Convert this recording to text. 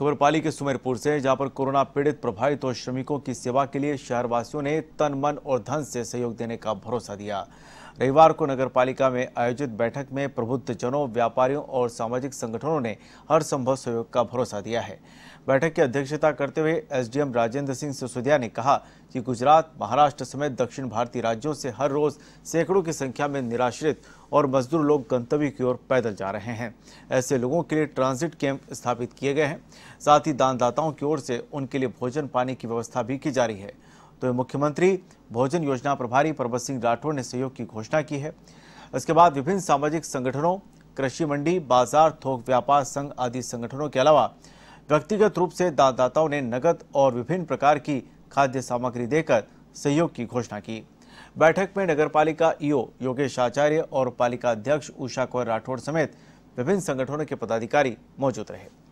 खबरपाली के सुमेरपुर से जहां पर कोरोना पीड़ित प्रभावित और श्रमिकों की सेवा के लिए शहरवासियों ने तन मन और धन से सहयोग देने का भरोसा दिया रविवार को नगर पालिका में आयोजित बैठक में प्रबुद्ध जनों व्यापारियों और सामाजिक संगठनों ने हर संभव सहयोग का भरोसा दिया है बैठक की अध्यक्षता करते हुए एसडीएम राजेंद्र सिंह सिसोदिया ने कहा कि गुजरात महाराष्ट्र समेत दक्षिण भारतीय राज्यों से हर रोज सैकड़ों की संख्या में निराश्रित और मजदूर लोग गंतव्य की ओर पैदल जा रहे हैं ऐसे लोगों के लिए ट्रांजिट कैंप स्थापित किए गए हैं साथ ही दानदाताओं की ओर से उनके लिए भोजन पानी की व्यवस्था भी की जा रही है तो मुख्यमंत्री भोजन योजना प्रभारी पर्वत सिंह राठौर ने सहयोग की घोषणा की है इसके बाद विभिन्न सामाजिक संगठनों कृषि मंडी बाजार थोक व्यापार संघ आदि संगठनों के अलावा व्यक्तिगत रूप से दानदाताओं ने नगद और विभिन्न प्रकार की खाद्य सामग्री देकर सहयोग की घोषणा की बैठक में नगर पालिका ईओ योगेश आचार्य और पालिका अध्यक्ष उषा कौर राठौड़ समेत विभिन्न संगठनों के पदाधिकारी मौजूद रहे